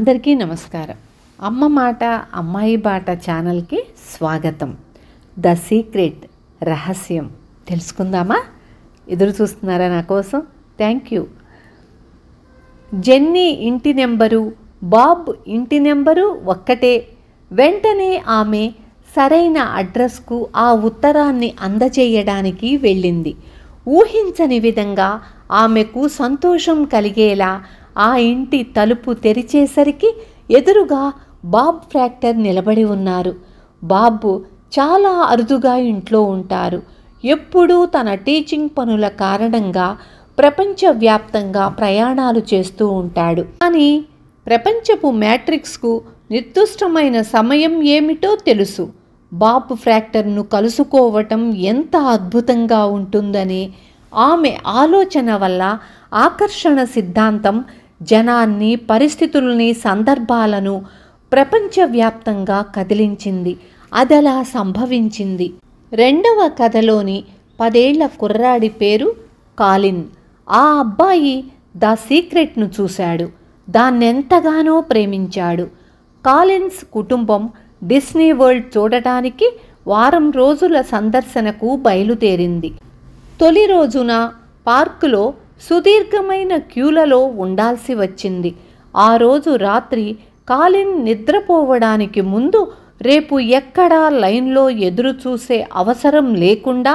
అందరికీ నమస్కారం అమ్మ మాట అమ్మాయి బాట ఛానల్కి స్వాగతం ద సీక్రెట్ రహస్యం తెలుసుకుందామా ఎదురు చూస్తున్నారా నా కోసం థ్యాంక్ యూ జెన్నీ ఇంటి నెంబరు బాబ్ ఇంటి నెంబరు ఒక్కటే వెంటనే ఆమె సరైన అడ్రస్కు ఆ ఉత్తరాన్ని అందచేయడానికి వెళ్ళింది ఊహించని విధంగా ఆమెకు సంతోషం కలిగేలా ఆ ఇంటి తలుపు తెరిచేసరికి ఎదురుగా బాబ్ ఫ్రాక్టర్ నిలబడి ఉన్నారు బాబు చాలా అరుదుగా ఇంట్లో ఉంటారు ఎప్పుడూ తన టీచింగ్ పనుల కారణంగా ప్రపంచవ్యాప్తంగా ప్రయాణాలు చేస్తూ ఉంటాడు కానీ ప్రపంచపు మ్యాట్రిక్స్కు నిర్దిష్టమైన సమయం ఏమిటో తెలుసు బాబ్ ఫ్రాక్టర్ను కలుసుకోవటం ఎంత అద్భుతంగా ఉంటుందని ఆమె ఆలోచన వల్ల ఆకర్షణ సిద్ధాంతం జనాన్ని పరిస్థితుల్ని సందర్భాలను ప్రపంచవ్యాప్తంగా కదిలించింది అదలా సంభవించింది రెండవ కథలోని పదేళ్ల కుర్రాడి పేరు కాలిన్ ఆ అబ్బాయి ద సీక్రెట్ను చూశాడు దాన్నెంతగానో ప్రేమించాడు కాలిన్స్ కుటుంబం డిస్నీ వరల్డ్ చూడటానికి వారం రోజుల సందర్శనకు బయలుదేరింది తొలి రోజున పార్కులో సుదీర్ఘమైన క్యూలలో ఉండాల్సి వచ్చింది ఆ రోజు రాత్రి కాలిన్ నిద్రపోవడానికి ముందు రేపు ఎక్కడా లైన్లో ఎదురు చూసే అవసరం లేకుండా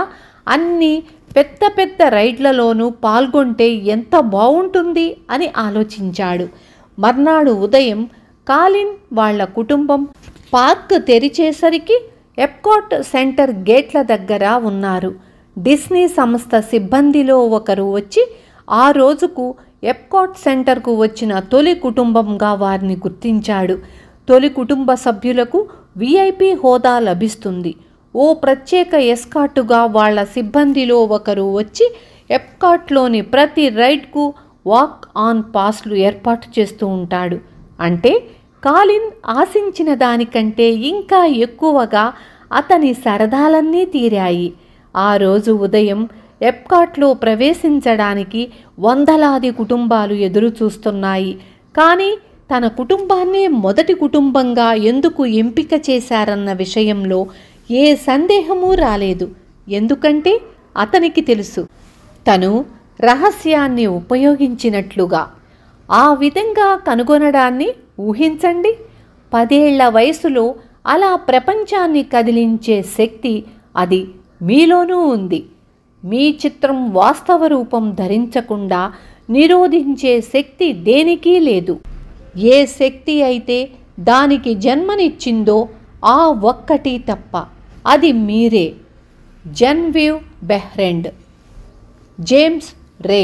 అన్ని పెద్ద పెద్ద రైడ్లలోనూ పాల్గొంటే ఎంత బాగుంటుంది అని ఆలోచించాడు మర్నాడు ఉదయం కాలిన్ వాళ్ల కుటుంబం పార్క్ తెరిచేసరికి ఎప్కాట్ సెంటర్ గేట్ల దగ్గర ఉన్నారు డిస్నీ సంస్థ సిబ్బందిలో ఒకరు వచ్చి ఆ రోజుకు ఎప్కాట్ సెంటర్కు వచ్చిన తొలి కుటుంబంగా వారిని గుర్తించాడు తొలి కుటుంబ సభ్యులకు విఐపి హోదా లభిస్తుంది ఓ ప్రత్యేక ఎస్కాటుగా వాళ్ళ సిబ్బందిలో ఒకరు వచ్చి ఎప్కాట్లోని ప్రతి రైడ్కు వాక్ ఆన్ పాస్లు ఏర్పాటు చేస్తూ ఉంటాడు అంటే కాలిన్ ఆశించిన దానికంటే ఇంకా ఎక్కువగా అతని సరదాలన్నీ తీరాయి ఆ రోజు ఉదయం ఎప్కాట్లో ప్రవేశించడానికి వందలాది కుటుంబాలు ఎదురుచూస్తున్నాయి కానీ తన కుటుంబాన్నే మొదటి కుటుంబంగా ఎందుకు ఎంపిక చేశారన్న విషయంలో ఏ సందేహమూ రాలేదు ఎందుకంటే అతనికి తెలుసు తను రహస్యాన్ని ఉపయోగించినట్లుగా ఆ విధంగా కనుగొనడాన్ని ఊహించండి పదేళ్ల వయసులో అలా ప్రపంచాన్ని కదిలించే శక్తి అది మీలోనూ ఉంది మీ చిత్రం వాస్తవ రూపం ధరించకుండా నిరోధించే శక్తి దేనికి లేదు ఏ శక్తి అయితే దానికి జన్మనిచ్చిందో ఆ ఒక్కటి తప్ప అది మీరే జన్వివ్ బెహ్రెండ్ జేమ్స్ రే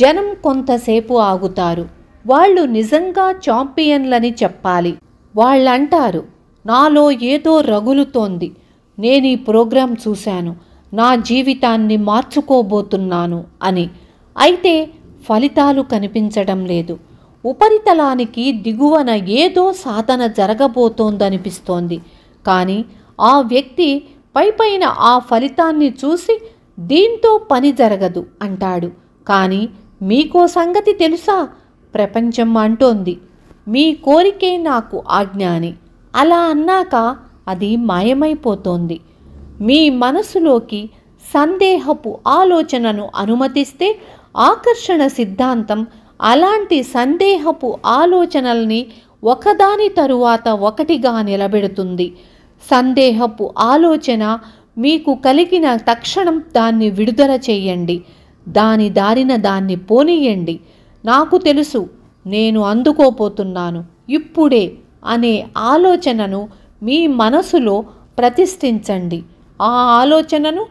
జనం కొంతసేపు ఆగుతారు వాళ్ళు నిజంగా ఛాంపియన్లని చెప్పాలి వాళ్ళంటారు నాలో ఏదో రగులుతోంది నేను ఈ ప్రోగ్రాం చూశాను నా జీవితాన్ని మార్చుకోబోతున్నాను అని అయితే ఫలితాలు కనిపించడం లేదు ఉపరితలానికి దిగువన ఏదో సాధన జరగబోతోందనిపిస్తోంది కానీ ఆ వ్యక్తి పైపైన ఆ ఫలితాన్ని చూసి దీంతో పని జరగదు అంటాడు కానీ మీకో సంగతి తెలుసా ప్రపంచం అంటోంది మీ కోరికే నాకు ఆజ్ఞాని అలా అన్నాక అది మాయమైపోతోంది మీ మనసులోకి సందేహపు ఆలోచనను అనుమతిస్తే ఆకర్షణ సిద్ధాంతం అలాంటి సందేహపు ఆలోచనల్ని ఒకదాని తరువాత ఒకటిగా నిలబెడుతుంది సందేహపు ఆలోచన మీకు కలిగిన తక్షణం దాన్ని విడుదల చేయండి దాని దారిన దాన్ని పోనీయండి నాకు తెలుసు నేను అందుకోపోతున్నాను ఇప్పుడే అనే ఆలోచనను మీ మనసులో ప్రతిష్ఠించండి ఆ ఆలోచనను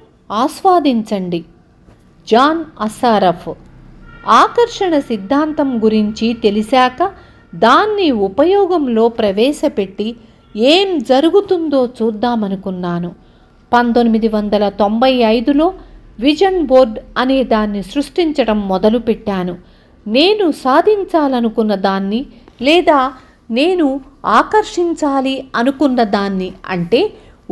ఆస్వాదించండి జాన్ అసారఫ్ ఆకర్షణ సిద్ధాంతం గురించి తెలిసాక దాన్ని ఉపయోగంలో ప్రవేశపెట్టి ఏం జరుగుతుందో చూద్దామనుకున్నాను పంతొమ్మిది వందల తొంభై ఐదులో విజన్ బోర్డ్ అనే దాన్ని సృష్టించడం మొదలుపెట్టాను నేను సాధించాలనుకున్న దాన్ని లేదా నేను ఆకర్షించాలి అనుకున్న దాన్ని అంటే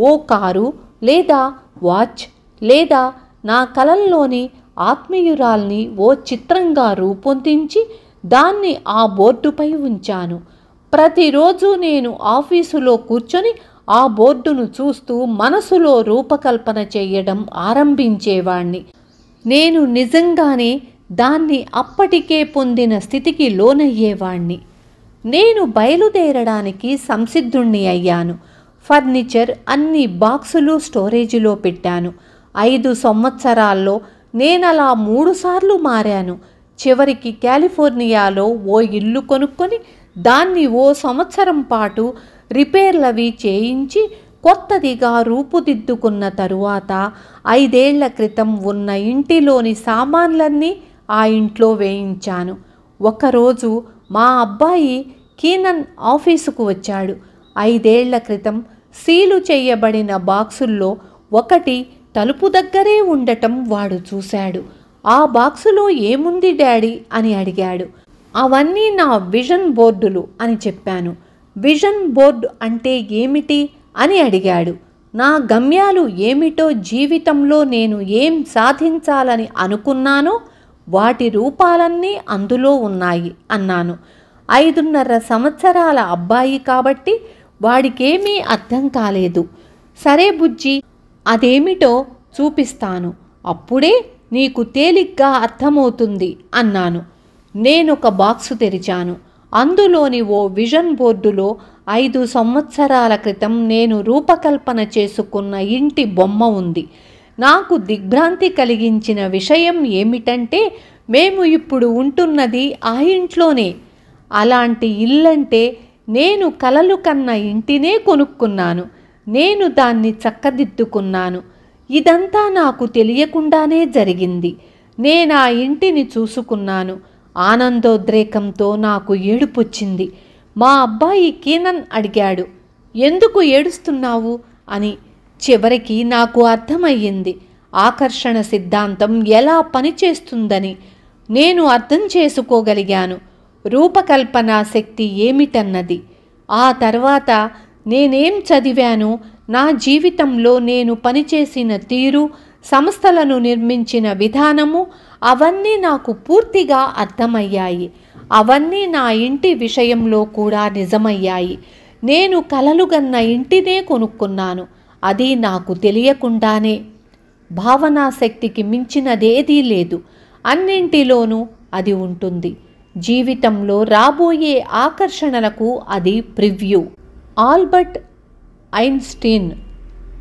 ఓ కారు లేదా వాచ్ లేదా నా కలల్లోని ఆత్మీయురాల్ని ఓ చిత్రంగా రూపొందించి దాన్ని ఆ బోర్డుపై ఉంచాను ప్రతిరోజు నేను ఆఫీసులో కూర్చొని ఆ బోర్డును చూస్తూ మనసులో రూపకల్పన చేయడం ఆరంభించేవాణ్ణి నేను నిజంగానే దాన్ని అప్పటికే పొందిన స్థితికి లోనయ్యేవాణ్ణి నేను బయలుదేరడానికి సంసిద్ధుణ్ణి అయ్యాను ఫర్నిచర్ అన్ని బాక్సులు స్టోరేజీలో పెట్టాను ఐదు సంవత్సరాల్లో నేను అలా మూడుసార్లు మారాను చివరికి కాలిఫోర్నియాలో ఓ ఇల్లు కొనుక్కొని దాన్ని ఓ సంవత్సరం పాటు రిపేర్లవి చేయించి కొత్తదిగా రూపుదిద్దుకున్న తరువాత ఐదేళ్ల క్రితం ఉన్న ఇంటిలోని సామాన్లన్నీ ఆ ఇంట్లో వేయించాను ఒకరోజు మా అబ్బాయి కీనన్ ఆఫీసుకు వచ్చాడు ఐదేళ్ల క్రితం సీలు చేయబడిన బాక్సుల్లో ఒకటి తలుపు దగ్గరే ఉండటం వాడు చూశాడు ఆ బాక్సులో ఏముంది డాడీ అని అడిగాడు అవన్నీ నా విజన్ బోర్డులు అని చెప్పాను విజన్ బోర్డు అంటే ఏమిటి అని అడిగాడు నా గమ్యాలు ఏమిటో జీవితంలో నేను ఏం సాధించాలని అనుకున్నానో వాటి రూపాలన్నీ అందులో ఉన్నాయి అన్నాను ఐదున్నర సంవత్సరాల అబ్బాయి కాబట్టి వాడికేమీ అర్థం కాలేదు సరే బుజ్జి అదేమిటో చూపిస్తాను అప్పుడే నీకు తేలిగ్గా అర్థమవుతుంది అన్నాను నేనొక బాక్సు తెరిచాను అందులోని ఓ విజన్ బోర్డులో ఐదు సంవత్సరాల క్రితం నేను రూపకల్పన చేసుకున్న ఇంటి బొమ్మ ఉంది నాకు దిగ్భ్రాంతి కలిగించిన విషయం ఏమిటంటే మేము ఇప్పుడు ఉంటున్నది ఆ ఇంట్లోనే అలాంటి ఇల్లంటే నేను కలలు కన్న ఇంటినే కొనుక్కున్నాను నేను దాన్ని చక్కదిద్దుకున్నాను ఇదంతా నాకు తెలియకుండానే జరిగింది నేను ఆ ఇంటిని చూసుకున్నాను ఆనందోద్రేకంతో నాకు ఏడుపొచ్చింది మా అబ్బాయి కీనన్ అడిగాడు ఎందుకు ఏడుస్తున్నావు అని చివరికి నాకు అర్థమయ్యింది ఆకర్షణ సిద్ధాంతం ఎలా పనిచేస్తుందని నేను అర్థం చేసుకోగలిగాను రూపకల్పన శక్తి ఏమిటన్నది ఆ తర్వాత నేనేం చదివాను నా జీవితంలో నేను పనిచేసిన తీరు సంస్థలను నిర్మించిన విధానము అవన్నీ నాకు పూర్తిగా అర్థమయ్యాయి అవన్నీ నా ఇంటి విషయంలో కూడా నిజమయ్యాయి నేను కలలుగన్న ఇంటినే కొనుక్కున్నాను అది నాకు తెలియకుండానే భావనాశక్తికి మించినదేదీ లేదు అన్నింటిలోనూ అది ఉంటుంది జీవితంలో రాబోయే ఆకర్షణలకు అది ప్రివ్యూ ఆల్బర్ట్ ఐన్స్టీన్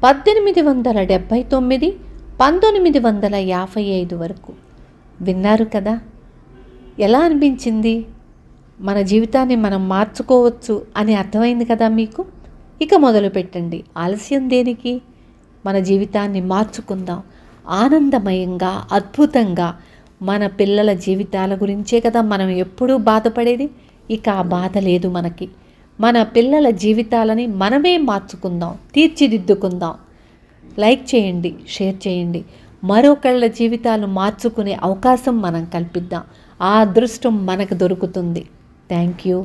పద్దెనిమిది వందల డెబ్భై తొమ్మిది పంతొమ్మిది వందల యాభై ఐదు వరకు విన్నారు కదా ఎలా అనిపించింది మన జీవితాన్ని మనం మార్చుకోవచ్చు అని అర్థమైంది కదా మీకు ఇక మొదలు పెట్టండి ఆలస్యం దేనికి మన జీవితాన్ని మార్చుకుందాం ఆనందమయంగా అద్భుతంగా మన పిల్లల జీవితాల గురించే కదా మనం ఎప్పుడూ బాధపడేది ఇక ఆ బాధ లేదు మనకి మన పిల్లల జీవితాలని మనమే మార్చుకుందాం తీర్చిదిద్దుకుందాం లైక్ చేయండి షేర్ చేయండి మరొకళ్ళ జీవితాలు మార్చుకునే అవకాశం మనం కల్పిద్దాం ఆ అదృష్టం మనకు దొరుకుతుంది థ్యాంక్ యూ